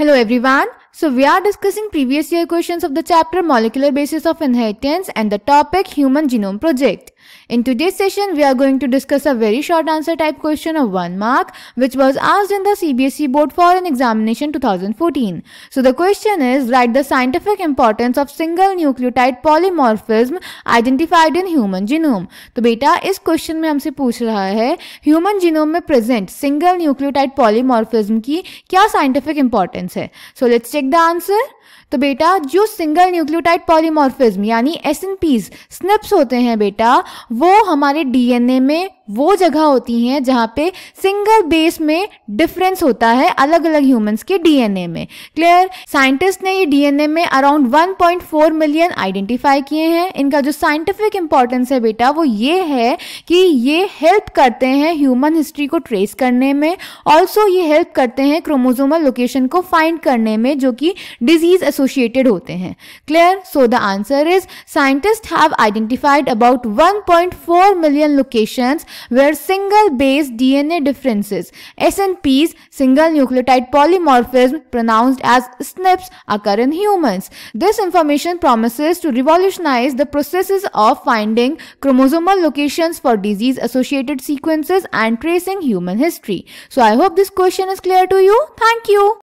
Hello everyone. So we are discussing previous year questions of the chapter Molecular Basis of Inheritance and the topic Human Genome Project. In today's session, we are going to discuss a very short answer type question of one mark which was asked in the CBSE board Foreign examination 2014. So the question is, write the scientific importance of single nucleotide polymorphism identified in human genome. तो बेटा इस question में हमसे पूछ रहा है human genome में present single nucleotide polymorphism की क्या साइंटिफिक इंपॉर्टेंस है so let's check the answer तो बेटा जो सिंगल न्यूक्लियोटाइड पॉलीमॉर्फिज्म यानी एस एन पीज स्निप्स होते हैं बेटा वो हमारे डीएनए में वो जगह होती हैं जहाँ पे सिंगल बेस में डिफरेंस होता है अलग अलग ह्यूमंस के डीएनए में क्लियर साइंटिस्ट ने ये डीएनए में अराउंड 1.4 मिलियन आइडेंटिफाई किए हैं इनका जो साइंटिफिक इंपॉर्टेंस है बेटा वो ये है कि ये हेल्प करते हैं ह्यूमन हिस्ट्री को ट्रेस करने में ऑल्सो ये हेल्प करते हैं क्रोमोजोमल लोकेशन को फाइंड करने में जो कि डिजीज एसोसिएटेड होते हैं clear so the answer is scientist have identified about one million locations where single base DNA differences, SNPs, single nucleotide polymorphism pronounced as SNPs occur in humans. This information promises to revolutionize the processes of finding chromosomal locations for disease associated sequences and tracing human history. So I hope this question is clear to you. Thank you.